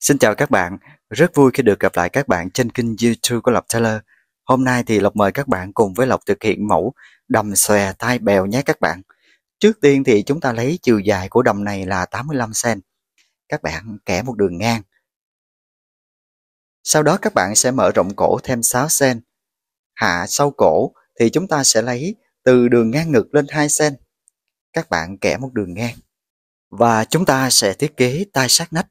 Xin chào các bạn, rất vui khi được gặp lại các bạn trên kênh YouTube của Lộc Taylor. Hôm nay thì Lộc mời các bạn cùng với Lộc thực hiện mẫu đầm xòe tai bèo nhé các bạn. Trước tiên thì chúng ta lấy chiều dài của đầm này là 85 cm. Các bạn kẻ một đường ngang. Sau đó các bạn sẽ mở rộng cổ thêm 6 cm. Hạ sau cổ thì chúng ta sẽ lấy từ đường ngang ngực lên 2 cm. Các bạn kẻ một đường ngang. Và chúng ta sẽ thiết kế tai sát nách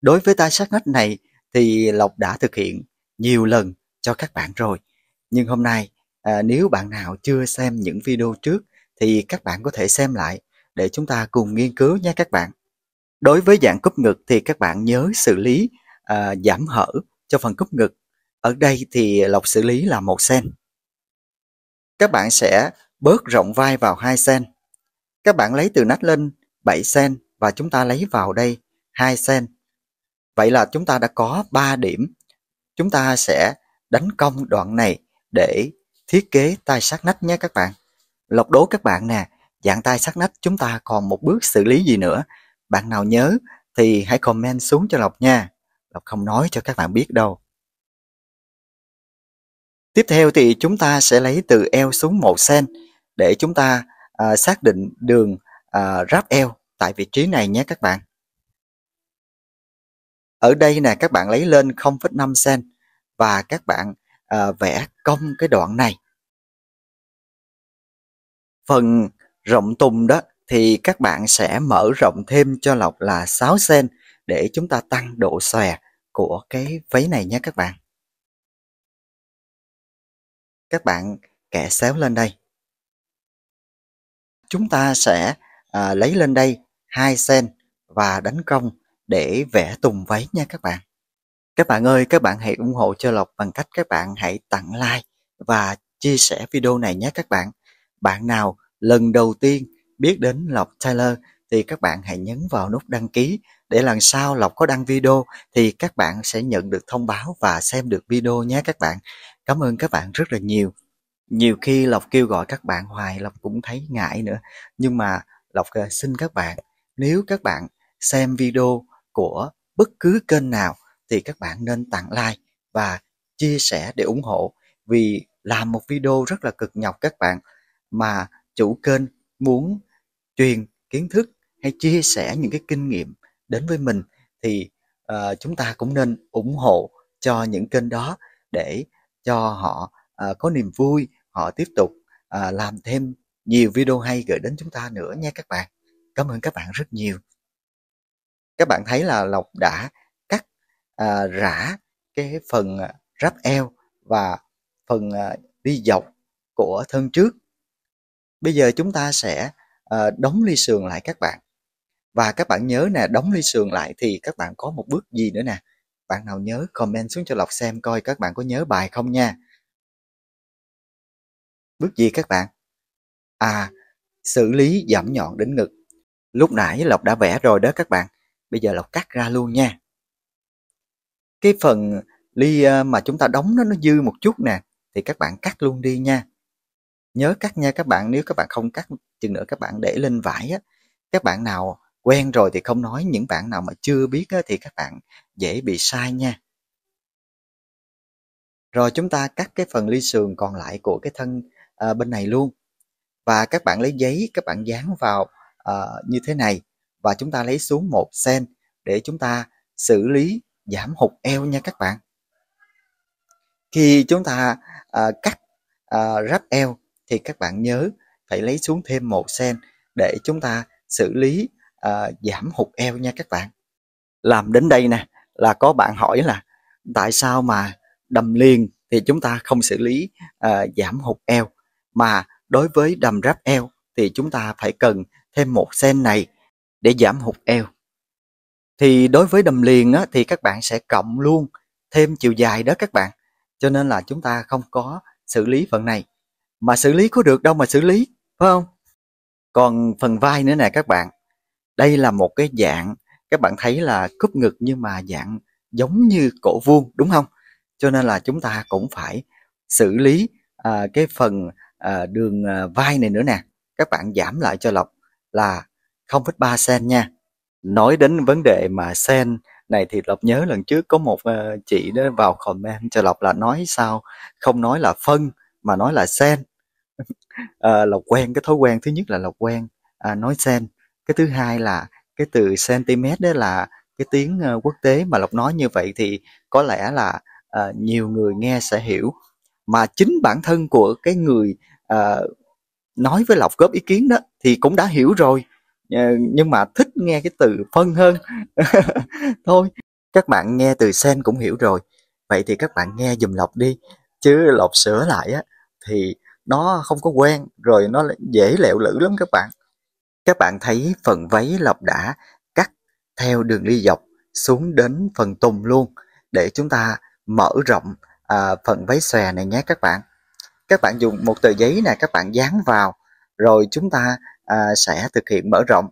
Đối với tai sát nách này thì Lộc đã thực hiện nhiều lần cho các bạn rồi. Nhưng hôm nay à, nếu bạn nào chưa xem những video trước thì các bạn có thể xem lại để chúng ta cùng nghiên cứu nha các bạn. Đối với dạng cúp ngực thì các bạn nhớ xử lý à, giảm hở cho phần cúp ngực. Ở đây thì Lộc xử lý là một sen. Các bạn sẽ bớt rộng vai vào 2 sen. Các bạn lấy từ nách lên 7 sen và chúng ta lấy vào đây 2 sen Vậy là chúng ta đã có 3 điểm. Chúng ta sẽ đánh công đoạn này để thiết kế tai sát nách nhé các bạn. lọc đố các bạn nè, dạng tai sát nách chúng ta còn một bước xử lý gì nữa. Bạn nào nhớ thì hãy comment xuống cho Lộc nha. Lộc không nói cho các bạn biết đâu. Tiếp theo thì chúng ta sẽ lấy từ eo xuống 1 sen để chúng ta à, xác định đường à, ráp eo tại vị trí này nhé các bạn ở đây nè các bạn lấy lên 0,5 cm và các bạn à, vẽ cong cái đoạn này phần rộng tùng đó thì các bạn sẽ mở rộng thêm cho lọc là 6 cm để chúng ta tăng độ xòe của cái váy này nhé các bạn các bạn kẻ xéo lên đây chúng ta sẽ à, lấy lên đây 2 cm và đánh cong để vẽ tùng váy nha các bạn. Các bạn ơi, các bạn hãy ủng hộ cho Lộc bằng cách các bạn hãy tặng like và chia sẻ video này nhé các bạn. Bạn nào lần đầu tiên biết đến Lộc Tyler thì các bạn hãy nhấn vào nút đăng ký để lần sau Lộc có đăng video thì các bạn sẽ nhận được thông báo và xem được video nhé các bạn. Cảm ơn các bạn rất là nhiều. Nhiều khi Lộc kêu gọi các bạn hoài Lộc cũng thấy ngại nữa. Nhưng mà Lộc ờ, xin các bạn, nếu các bạn xem video của bất cứ kênh nào thì các bạn nên tặng like và chia sẻ để ủng hộ vì làm một video rất là cực nhọc các bạn mà chủ kênh muốn truyền kiến thức hay chia sẻ những cái kinh nghiệm đến với mình thì uh, chúng ta cũng nên ủng hộ cho những kênh đó để cho họ uh, có niềm vui họ tiếp tục uh, làm thêm nhiều video hay gửi đến chúng ta nữa nha các bạn cảm ơn các bạn rất nhiều các bạn thấy là lộc đã cắt à, rã cái phần à, ráp eo và phần à, đi dọc của thân trước bây giờ chúng ta sẽ à, đóng ly sườn lại các bạn và các bạn nhớ nè đóng ly sườn lại thì các bạn có một bước gì nữa nè bạn nào nhớ comment xuống cho lộc xem coi các bạn có nhớ bài không nha bước gì các bạn à xử lý giảm nhọn đến ngực lúc nãy lộc đã vẽ rồi đó các bạn bây giờ lộc cắt ra luôn nha cái phần ly ờ, mà chúng ta đóng nó nó dư một chút nè thì các bạn cắt luôn đi nha nhớ cắt nha các bạn nếu các bạn không cắt chừng nữa các bạn để lên vải á các bạn nào quen rồi thì không nói những bạn nào mà chưa biết á, thì các bạn dễ bị sai nha rồi chúng ta cắt cái phần ly sườn còn lại của cái thân à, bên này luôn và các bạn lấy giấy các bạn dán vào à, như thế này và chúng ta lấy xuống một sen để chúng ta xử lý giảm hụt eo nha các bạn khi chúng ta à, cắt à, ráp eo thì các bạn nhớ phải lấy xuống thêm một sen để chúng ta xử lý à, giảm hụt eo nha các bạn làm đến đây nè là có bạn hỏi là tại sao mà đầm liền thì chúng ta không xử lý à, giảm hụt eo mà đối với đầm ráp eo thì chúng ta phải cần thêm một sen này để giảm hụt eo. Thì đối với đầm liền á, thì các bạn sẽ cộng luôn thêm chiều dài đó các bạn. Cho nên là chúng ta không có xử lý phần này. Mà xử lý có được đâu mà xử lý, phải không? Còn phần vai nữa nè các bạn. Đây là một cái dạng, các bạn thấy là cúp ngực nhưng mà dạng giống như cổ vuông đúng không? Cho nên là chúng ta cũng phải xử lý à, cái phần à, đường à, vai này nữa nè. Các bạn giảm lại cho Lộc là không 0,3 sen nha nói đến vấn đề mà sen này thì lộc nhớ lần trước có một ờ, chị đó vào comment cho lộc là nói sao không nói là phân mà nói là sen à, lộc quen cái thói quen thứ nhất là lộc quen à, nói sen cái thứ hai là cái từ cm đó là cái tiếng ờ, quốc tế mà lộc nói như vậy thì có lẽ là à, nhiều người nghe sẽ hiểu mà chính bản thân của cái người à, nói với lộc góp ý kiến đó thì cũng đã hiểu rồi Ờ, nhưng mà thích nghe cái từ phân hơn thôi các bạn nghe từ sen cũng hiểu rồi vậy thì các bạn nghe dùm lọc đi chứ lọc sửa lại á thì nó không có quen rồi nó dễ lẹo lử lắm các bạn các bạn thấy phần váy lọc đã cắt theo đường đi dọc xuống đến phần tùng luôn để chúng ta mở rộng à, phần váy xòe này nhé các bạn các bạn dùng một tờ giấy này các bạn dán vào rồi chúng ta à, sẽ thực hiện mở rộng.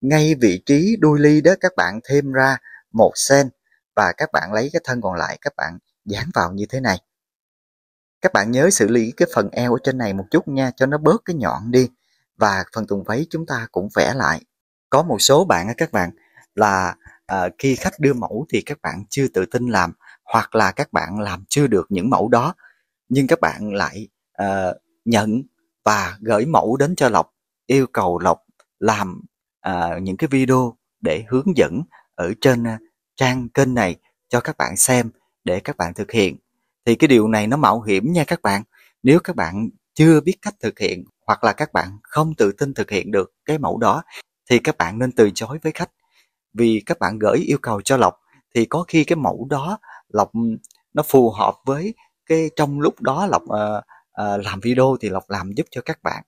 Ngay vị trí đuôi ly đó các bạn thêm ra một sen và các bạn lấy cái thân còn lại các bạn dán vào như thế này. Các bạn nhớ xử lý cái phần eo ở trên này một chút nha cho nó bớt cái nhọn đi và phần tùng váy chúng ta cũng vẽ lại. Có một số bạn các bạn là à, khi khách đưa mẫu thì các bạn chưa tự tin làm hoặc là các bạn làm chưa được những mẫu đó nhưng các bạn lại uh, nhận và gửi mẫu đến cho lộc yêu cầu lộc làm à, những cái video để hướng dẫn ở trên à, trang kênh này cho các bạn xem để các bạn thực hiện thì cái điều này nó mạo hiểm nha các bạn nếu các bạn chưa biết cách thực hiện hoặc là các bạn không tự tin thực hiện được cái mẫu đó thì các bạn nên từ chối với khách vì các bạn gửi yêu cầu cho lộc thì có khi cái mẫu đó lộc nó phù hợp với cái trong lúc đó lộc uh, ờ, uh, ờ, làm video thì lộc làm giúp cho các bạn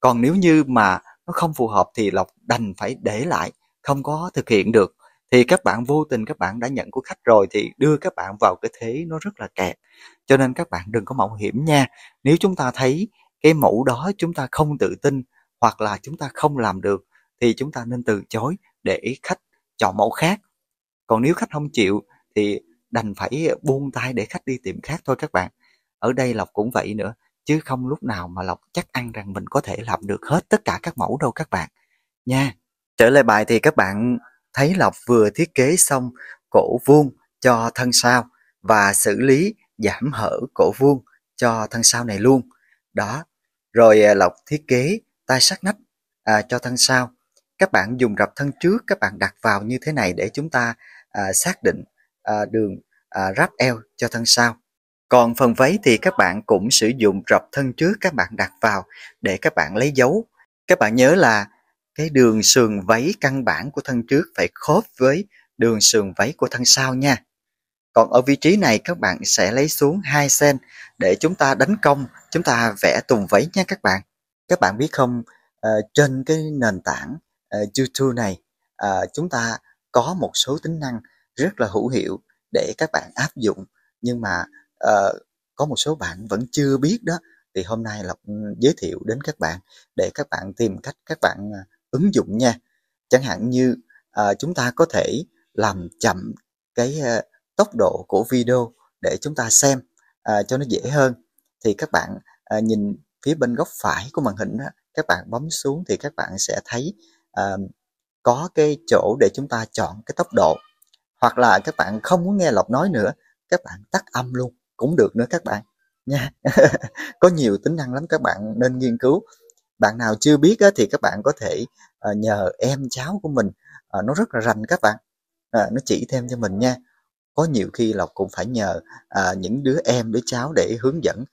còn nếu như mà nó không phù hợp thì lộc đành phải để lại không có thực hiện được thì các bạn vô tình các bạn đã nhận của khách rồi thì đưa các bạn vào cái thế nó rất là kẹt cho nên các bạn đừng có mạo hiểm nha nếu chúng ta thấy cái mẫu đó chúng ta không tự tin hoặc là chúng ta không làm được thì chúng ta nên từ chối để khách chọn mẫu khác còn nếu khách không chịu thì đành phải buông tay để khách đi tìm khác thôi các bạn ở đây lộc cũng vậy nữa chứ không lúc nào mà lộc chắc ăn rằng mình có thể làm được hết tất cả các mẫu đâu các bạn nha trở lại bài thì các bạn thấy lộc vừa thiết kế xong cổ vuông cho thân sao và xử lý giảm hở cổ vuông cho thân sao này luôn đó rồi à, lộc thiết kế tay sát nách à, cho thân sau các bạn dùng rập thân trước các bạn đặt vào như thế này để chúng ta à, xác định à, đường à, ráp eo cho thân sau còn phần váy thì các bạn cũng sử dụng rập thân trước các bạn đặt vào để các bạn lấy dấu. Các bạn nhớ là cái đường sườn váy căn bản của thân trước phải khớp với đường sườn váy của thân sau nha. Còn ở vị trí này các bạn sẽ lấy xuống 2 sen để chúng ta đánh công, chúng ta vẽ tùng váy nha các bạn. Các bạn biết không, ờ, trên cái nền tảng ờ, YouTube này ờ, chúng ta có một số tính năng rất là hữu hiệu để các bạn áp dụng nhưng mà Ờ, có một số bạn vẫn chưa biết đó thì hôm nay lộc ừ, giới thiệu đến các bạn để các bạn tìm cách các bạn à, ứng dụng nha chẳng hạn như ờ, chúng ta có thể làm chậm cái ờ, tốc độ của video để chúng ta xem cho nó dễ hơn thì các bạn nhìn phía bên góc phải của màn hình đó, các bạn bấm xuống thì các bạn sẽ thấy có cái chỗ để chúng ta chọn cái tốc độ hoặc là các bạn không muốn nghe lộc nói nữa các bạn tắt âm luôn cũng được nữa các bạn nha có nhiều tính năng lắm các bạn nên nghiên cứu bạn nào chưa biết thì các bạn có thể ờ, nhờ em cháu của mình ờ, nó rất là rành các bạn ờ, nó chỉ thêm cho mình nha có nhiều khi lộc cũng phải nhờ những đứa em đứa cháu để hướng dẫn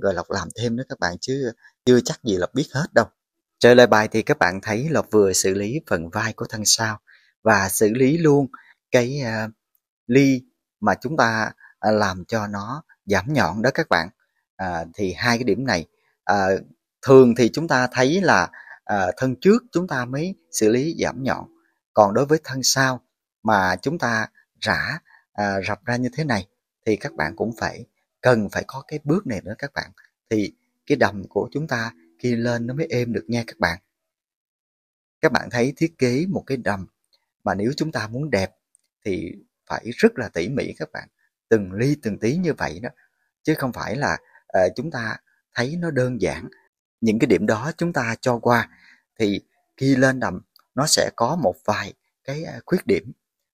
rồi lộc làm thêm nữa các bạn chứ chưa chắc gì lộc biết hết đâu trở lại bài thì các bạn thấy lộc vừa xử lý phần vai của thân sao và xử lý luôn cái ly mà chúng ta À, làm cho nó giảm nhọn đó các bạn à, thì hai cái điểm này à, thường thì chúng ta thấy là à, thân trước chúng ta mới xử lý giảm nhọn còn đối với thân sau mà chúng ta rã à, rập ra như thế này thì các bạn cũng phải cần phải có cái bước này nữa các bạn thì cái đầm của chúng ta khi lên nó mới êm được nha các bạn các bạn thấy thiết kế một cái đầm mà nếu chúng ta muốn đẹp thì phải rất là tỉ mỉ các bạn từng ly từng tí như vậy đó chứ không phải là uh, chúng ta thấy nó đơn giản những cái điểm đó chúng ta cho qua thì khi lên đầm nó sẽ có một vài cái ờ, khuyết điểm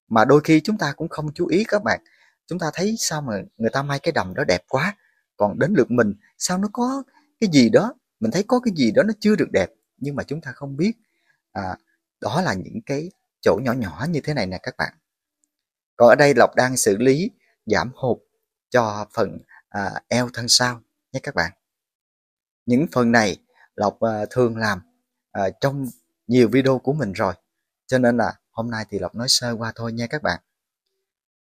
mà đôi khi chúng ta cũng không chú ý các bạn chúng ta thấy sao mà người ta may cái đầm đó đẹp quá còn đến lượt mình sao nó có cái gì đó mình thấy có cái gì đó nó chưa được đẹp nhưng mà chúng ta không biết à, đó là những cái chỗ nhỏ nhỏ như thế này nè các bạn còn ở đây lộc đang xử lý giảm hụt cho phần à, eo thân sau nhé các bạn những phần này lộc à, thường làm à, trong nhiều video của mình rồi cho nên là hôm nay thì lộc nói sơ qua thôi nha các bạn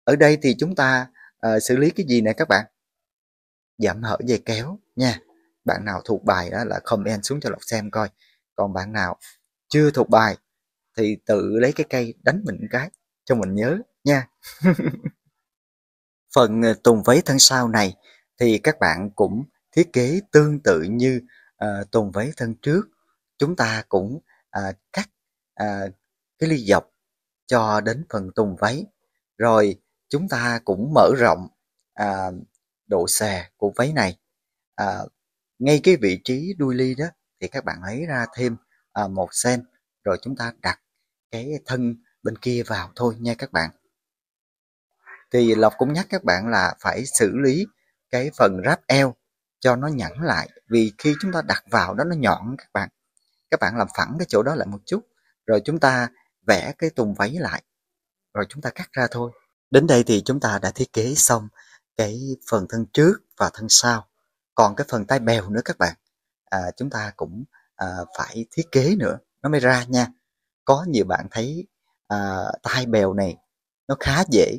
ở đây thì chúng ta à, xử lý cái gì nè các bạn giảm hở dây kéo nha bạn nào thuộc bài đó là comment xuống cho lộc xem coi còn bạn nào chưa thuộc bài thì tự lấy cái cây đánh mình cái cho mình nhớ nha Phần ờ, tùng váy thân sau này thì các bạn cũng thiết kế tương tự như uh, tùng váy thân trước. Chúng ta cũng uh, cắt uh, cái ly dọc cho đến phần tùng váy. Rồi chúng ta cũng mở rộng uh, độ xè của váy này. Uh, ngay cái vị trí đuôi ly đó thì các bạn lấy ra thêm uh, một sen rồi chúng ta đặt cái thân bên kia vào thôi nha các bạn thì lộc cũng nhắc các bạn là phải xử lý cái phần ráp eo cho nó nhẵn lại vì khi chúng ta đặt vào đó nó nhọn các bạn các bạn làm phẳng cái chỗ đó lại một chút rồi chúng ta vẽ cái tùng váy lại rồi chúng ta cắt ra thôi đến đây thì chúng ta đã thiết kế xong cái phần thân trước và thân sau còn cái phần tay bèo nữa các bạn à, chúng ta cũng à, phải thiết kế nữa nó mới ra nha có nhiều bạn thấy à, tai bèo này nó khá dễ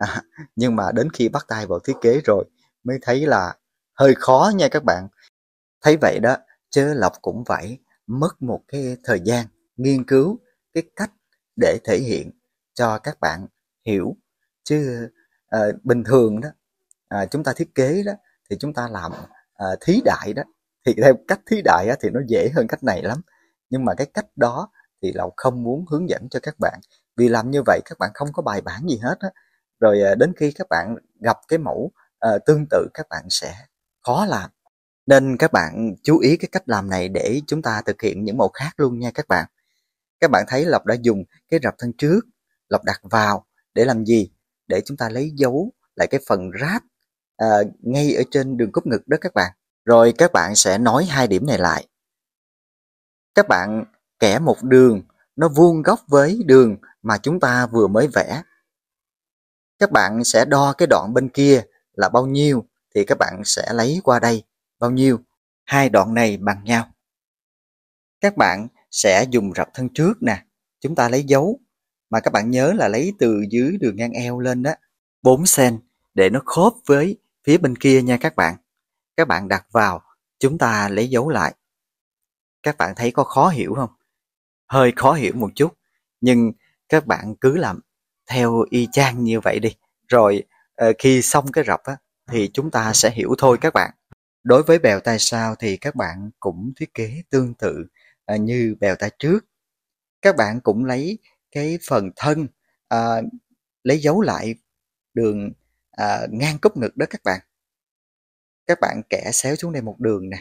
à, nhưng mà đến khi bắt tay vào thiết kế rồi mới thấy là hơi khó nha các bạn thấy vậy đó chứ lộc cũng vậy mất một cái thời gian nghiên cứu cái cách để thể hiện cho các bạn hiểu chứ à, bình thường đó à, chúng ta thiết kế đó thì chúng ta làm à, thí đại đó thì theo cách thí đại á, thì nó dễ hơn cách này lắm nhưng mà cái cách đó thì lộc không muốn hướng dẫn cho các bạn vì làm như vậy các bạn không có bài bản gì hết á rồi à, đến khi các bạn gặp cái mẫu uh, tương tự các bạn sẽ khó làm nên các bạn chú ý cái cách làm này để chúng ta thực hiện những mẫu khác luôn nha các bạn các bạn thấy lộc đã dùng cái rập thân trước lộc đặt vào để làm gì để chúng ta lấy dấu lại cái phần ráp uh, ngay ở trên đường cúp ngực đó các bạn rồi các bạn sẽ nói hai điểm này lại các bạn kẻ một đường nó vuông góc với đường mà chúng ta vừa mới vẽ các bạn sẽ đo cái đoạn bên kia là bao nhiêu thì các bạn sẽ lấy qua đây bao nhiêu. Hai đoạn này bằng nhau. Các bạn sẽ dùng rập thân trước nè, chúng ta lấy dấu mà các bạn nhớ là lấy từ dưới đường ngang eo lên đó 4 cm để nó khớp với phía bên kia nha các bạn. Các bạn đặt vào, chúng ta lấy dấu lại. Các bạn thấy có khó hiểu không? Hơi khó hiểu một chút, nhưng các bạn cứ làm theo y chang như vậy đi rồi ờ, khi xong cái rập á, thì chúng ta sẽ hiểu thôi các bạn đối với bèo tay sau thì các bạn cũng thiết kế tương tự ờ, như bèo tay trước các bạn cũng lấy cái phần thân à, lấy dấu lại đường à, ngang cúp ngực đó các bạn các bạn kẻ xéo xuống đây một đường nè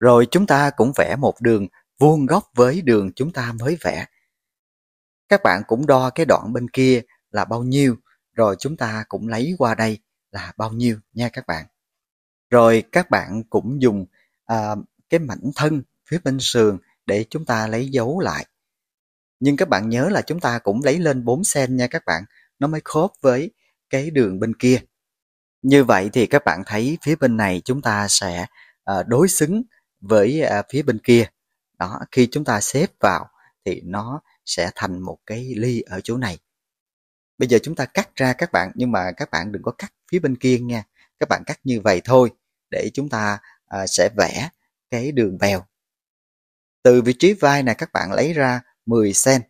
rồi chúng ta cũng vẽ một đường vuông góc với đường chúng ta mới vẽ các bạn cũng đo cái đoạn bên kia là bao nhiêu, rồi chúng ta cũng lấy qua đây là bao nhiêu nha các bạn. Rồi các bạn cũng dùng à, cái mảnh thân phía bên sườn để chúng ta lấy dấu lại. Nhưng các bạn nhớ là chúng ta cũng lấy lên 4 sen nha các bạn, nó mới khớp với cái đường bên kia. Như vậy thì các bạn thấy phía bên này chúng ta sẽ à, đối xứng với à, phía bên kia. Đó, khi chúng ta xếp vào thì nó sẽ thành một cái ly ở chỗ này bây giờ chúng ta cắt ra các bạn nhưng mà các bạn đừng có cắt phía bên kia nha các bạn cắt như vậy thôi để chúng ta à, sẽ vẽ cái đường bèo từ vị trí vai này các bạn lấy ra 10 cm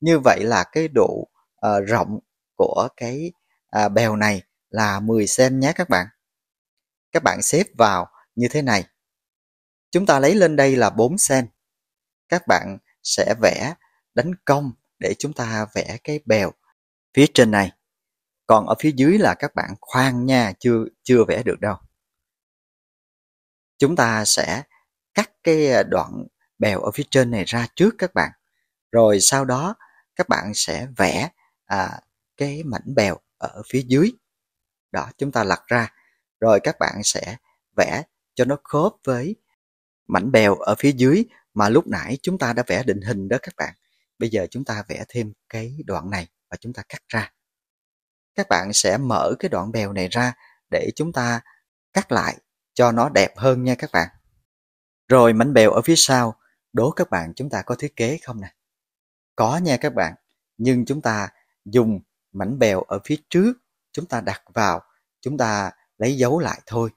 như vậy là cái độ à, rộng của cái à, bèo này là 10 cm nhé các bạn các bạn xếp vào như thế này chúng ta lấy lên đây là 4 cm các bạn sẽ vẽ đánh cong để chúng ta vẽ cái bèo phía trên này còn ở phía dưới là các bạn khoan nha chưa chưa vẽ được đâu chúng ta sẽ cắt cái à, đoạn bèo ở phía trên này ra trước các bạn rồi sau đó các bạn sẽ vẽ à, cái mảnh bèo ở phía dưới đó chúng ta lật ra rồi các bạn sẽ vẽ cho nó khớp với mảnh bèo ở phía dưới mà lúc nãy chúng ta đã vẽ định hình đó các bạn Bây giờ chúng ta vẽ thêm cái đoạn này và chúng ta cắt ra. Các bạn sẽ mở cái đoạn bèo này ra để chúng ta cắt lại cho nó đẹp hơn nha các bạn. Rồi mảnh bèo ở phía sau, đố các bạn chúng ta có thiết kế không nè? Có nha các bạn, nhưng chúng ta dùng mảnh bèo ở phía trước, chúng ta đặt vào, chúng ta lấy dấu lại thôi.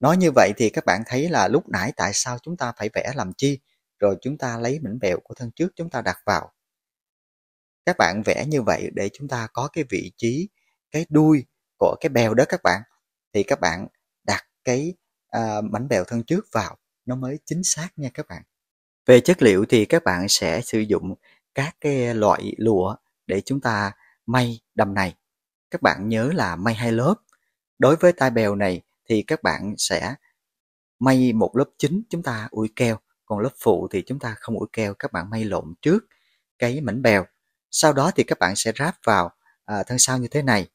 Nói như vậy thì các bạn thấy là lúc nãy tại sao chúng ta phải vẽ làm chi? rồi chúng ta lấy mảnh bèo của thân trước chúng ta đặt vào. Các bạn vẽ như vậy để chúng ta có cái vị trí, cái đuôi của cái bèo đó các bạn. Thì các bạn đặt cái à, mảnh bèo thân trước vào, nó mới chính xác nha các bạn. Về chất liệu thì các bạn sẽ sử dụng các cái loại lụa để chúng ta may đầm này. Các bạn nhớ là may hai lớp. Đối với tai bèo này thì các bạn sẽ may một lớp chính chúng ta ui keo còn lớp phụ thì chúng ta không ủi keo các bạn may lộn trước cái mảnh bèo sau đó thì các bạn sẽ ráp vào à, thân sau như thế này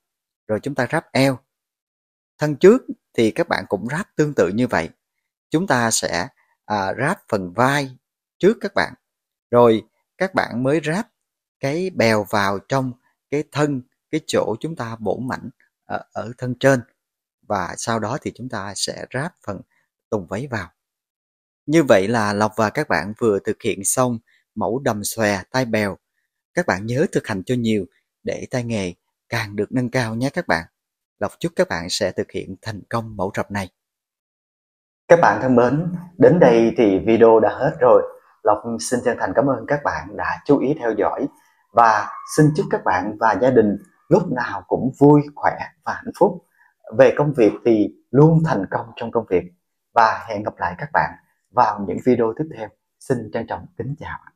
rồi chúng ta ráp eo thân trước thì các bạn cũng ráp tương tự như vậy chúng ta sẽ à, ráp phần vai trước các bạn rồi các bạn mới ráp cái bèo vào trong cái thân cái chỗ chúng ta bổ mảnh ở, ở thân trên và sau đó thì chúng ta sẽ ráp phần tùng váy vào như vậy là Lộc và các bạn vừa thực hiện xong mẫu đầm xòe tai bèo. Các bạn nhớ thực hành cho nhiều để tay nghề càng được nâng cao nhé các bạn. Lộc chúc các bạn sẽ thực hiện thành công mẫu rập này. Các bạn thân mến, đến đây thì video đã hết rồi. Lộc xin chân thành cảm ơn các bạn đã chú ý theo dõi và xin chúc các bạn và gia đình lúc nào cũng vui, khỏe và hạnh phúc. Về công việc thì luôn thành công trong công việc và hẹn gặp lại các bạn vào những video tiếp theo xin trân trọng kính chào